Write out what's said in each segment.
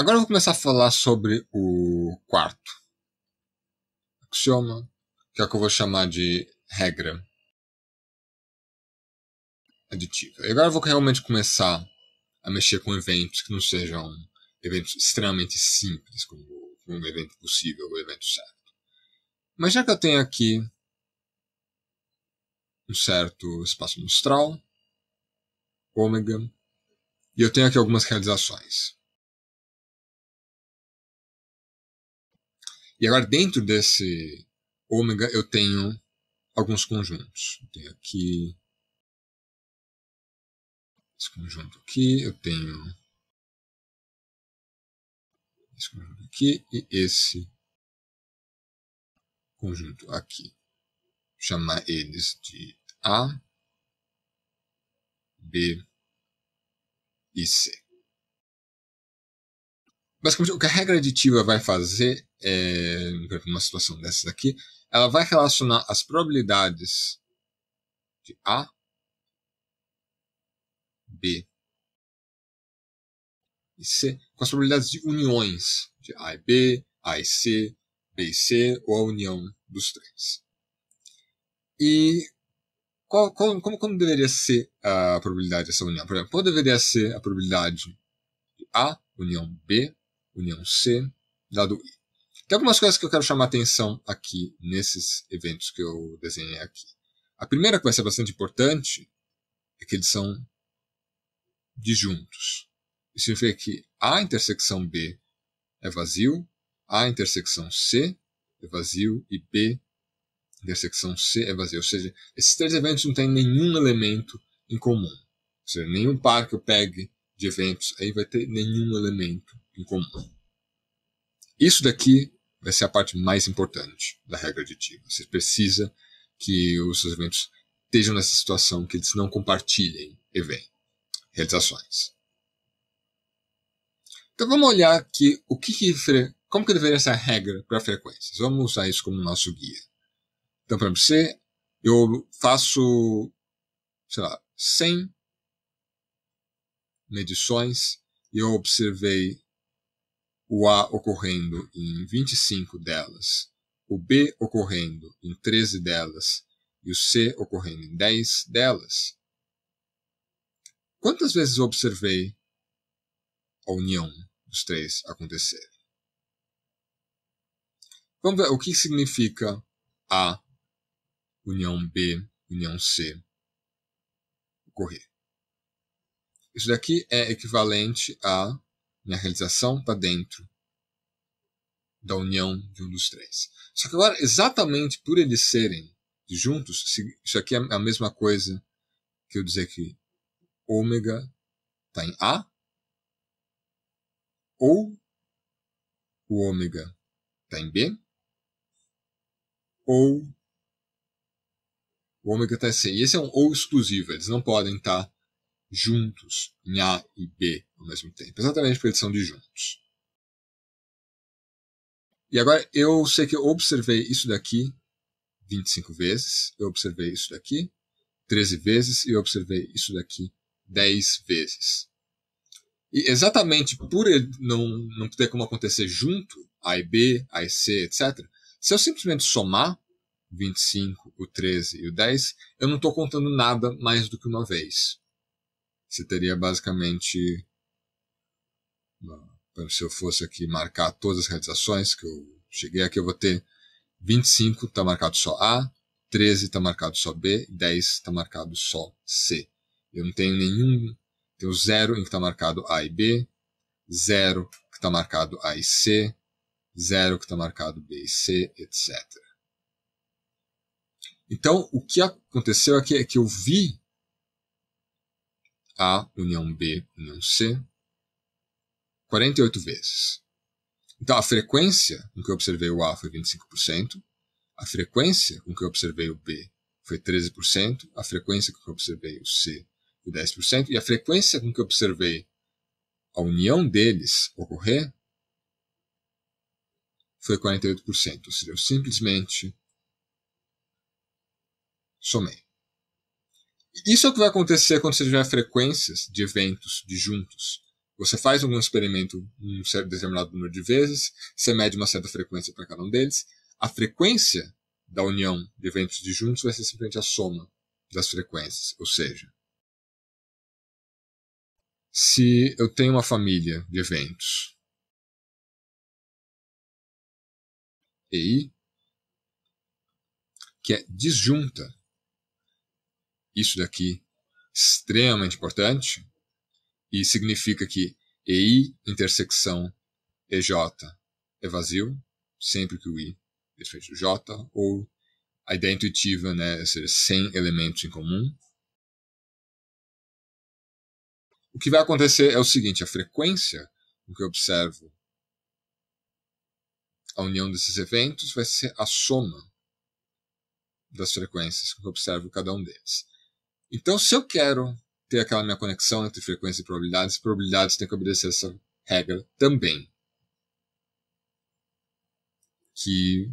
Agora eu vou começar a falar sobre o quarto axioma, que é o que eu vou chamar de regra aditiva. E agora eu vou realmente começar a mexer com eventos que não sejam eventos extremamente simples, como um evento possível, o um evento certo. Mas já que eu tenho aqui um certo espaço mostral, ômega, e eu tenho aqui algumas realizações. E agora, dentro desse ômega, eu tenho alguns conjuntos. Eu tenho aqui esse conjunto aqui, eu tenho esse conjunto aqui e esse conjunto aqui. Vou chamar eles de A, B e C basicamente o que a regra aditiva vai fazer é, numa situação dessa daqui, ela vai relacionar as probabilidades de A, B e C com as probabilidades de uniões de A e B, A e C, B e C ou a união dos três. E qual, qual, como, como deveria ser a probabilidade dessa união? Por exemplo, qual deveria ser a probabilidade de A união B união C, dado I. Tem algumas coisas que eu quero chamar atenção aqui nesses eventos que eu desenhei aqui. A primeira que vai ser bastante importante é que eles são disjuntos. Isso significa que A intersecção B é vazio, A intersecção C é vazio e B intersecção C é vazio. Ou seja, esses três eventos não têm nenhum elemento em comum. Ou seja, nenhum par que eu pegue de eventos aí vai ter nenhum elemento em comum. Isso daqui vai ser a parte mais importante da regra aditiva. Você precisa que os seus eventos estejam nessa situação, que eles não compartilhem eventos, realizações. Então vamos olhar que o que, que como que deveria essa regra para frequências. Vamos usar isso como nosso guia. Então, por exemplo, se eu faço, sei lá, 100 medições e eu observei o A ocorrendo em 25 delas, o B ocorrendo em 13 delas e o C ocorrendo em 10 delas. Quantas vezes observei a união dos três acontecer? Vamos ver o que significa A, união B, união C ocorrer. Isso daqui é equivalente a na realização está dentro da união de um dos três. Só que agora, exatamente por eles serem juntos, isso aqui é a mesma coisa que eu dizer que ômega está em A, ou o ômega está em B, ou o ômega está em C. E esse é um ou exclusivo, eles não podem estar tá juntos em A e B ao mesmo tempo, exatamente porque eles são disjuntos. E agora eu sei que eu observei isso daqui 25 vezes, eu observei isso daqui 13 vezes e eu observei isso daqui 10 vezes. E exatamente por ele não, não ter como acontecer junto, A e B, A e C, etc., se eu simplesmente somar 25, o 13 e o 10, eu não estou contando nada mais do que uma vez. Você teria basicamente. Se eu fosse aqui marcar todas as realizações que eu cheguei aqui, eu vou ter 25 está marcado só A, 13 está marcado só B, 10 está marcado só C. Eu não tenho nenhum. Tenho 0 em que está marcado A e B, 0 que está marcado A e C, 0 que está marcado B e C, etc. Então, o que aconteceu aqui é que eu vi a, união B, união C, 48 vezes. Então, a frequência com que eu observei o A foi 25%, a frequência com que eu observei o B foi 13%, a frequência com que eu observei o C foi 10%, e a frequência com que eu observei a união deles ocorrer foi 48%. Ou seja, eu simplesmente somei. Isso é o que vai acontecer quando você tiver frequências de eventos de juntos. Você faz algum experimento um certo determinado número de vezes, você mede uma certa frequência para cada um deles. A frequência da união de eventos de juntos vai ser simplesmente a soma das frequências. Ou seja, se eu tenho uma família de eventos EI que é disjunta isso daqui extremamente importante e significa que EI intersecção EJ é vazio sempre que o I desfecho J ou a ideia intuitiva, né, é ser sem elementos em comum. O que vai acontecer é o seguinte, a frequência com que eu observo a união desses eventos vai ser a soma das frequências com que eu observo cada um deles. Então, se eu quero ter aquela minha conexão entre frequência e probabilidades, probabilidades têm que obedecer essa regra também. Que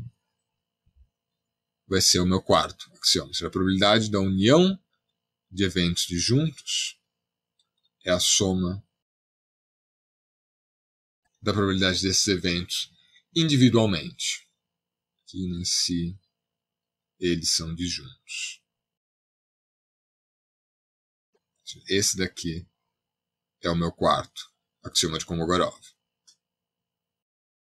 vai ser o meu quarto axioma. Seja, a probabilidade da união de eventos disjuntos é a soma da probabilidade desses eventos individualmente, que em si eles são disjuntos. Esse daqui é o meu quarto. Axioma de Komogorov.